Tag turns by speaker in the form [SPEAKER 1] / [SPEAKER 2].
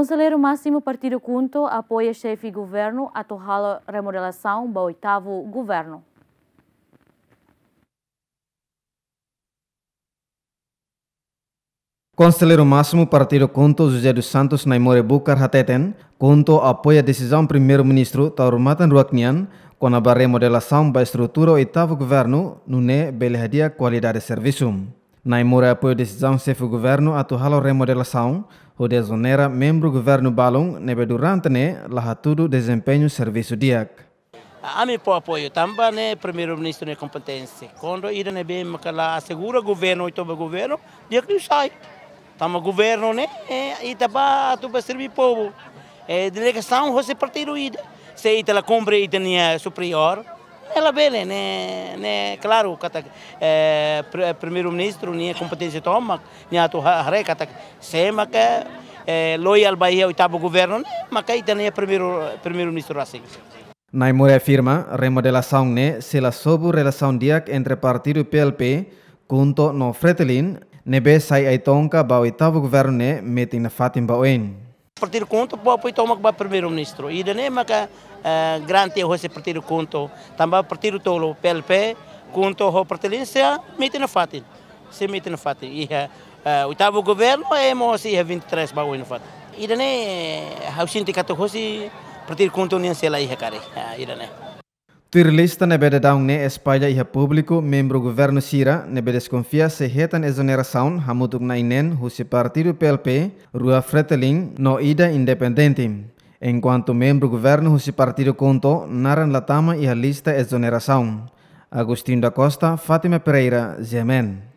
[SPEAKER 1] Conselheiro Máximo Partido Cunto apoia chefe de governo a torrá remodelação do oitavo governo.
[SPEAKER 2] Conselheiro Máximo Partido Conto José dos Santos Naimore Bucar Hateten, Conto apoia a decisão do primeiro-ministro Taurumatan Ruaknian com a remodelação da estrutura oitavo governo no NE Belhadia Qualidade de Serviço. Naimura apoio decisão chefe governo atu a remodelação, o desonera membro governo Balon, nebe durante ne né, laha tudo desempenho serviço diak.
[SPEAKER 3] Ami po apoio também ne né, primeiro ministro ne competência. Quando ira ne né, bem makala assegura governo e toba governo, diak não sai. Tama governo ne e taba tu para servir povo. É, delegação você partido ida. Se ita la cumpre ita superior, ela bem, né, né, claro, kata eh, é, é, primeiro-ministro nem competência toma, nem atu hare kata sema que é loyal Bahia oitavo governo, né, mas que também né, primeiro primeiro-ministro assim.
[SPEAKER 2] Naimure afirma remodelação né, se la sobu relação diak entre partido PLP junto no Fretelin, nebe sai aitonka ba oitavo governo né, metin fatim baoen
[SPEAKER 3] partir conto po apoio toma eh, o primeiro ministro e dane maka grande hoje partir conto tamba partir tolo PLP conto ho pertenencia mete na fatin se mete na fatin e eh, oitavo governo é mo se 23 ba na fatin e dane hausinti kato hoje eh, partir conto nem sei lá e cara e dane
[SPEAKER 2] Turlista de daung ne espalha iha público membro governo Sira nebe desconfia se retan exoneração hamutuk na inen husi partido PLP rua Freteling no ida independente. Enquanto membro governo husi partido conto naran latama iha lista exoneração. Agostinho da Costa, Fátima Pereira, Zemen.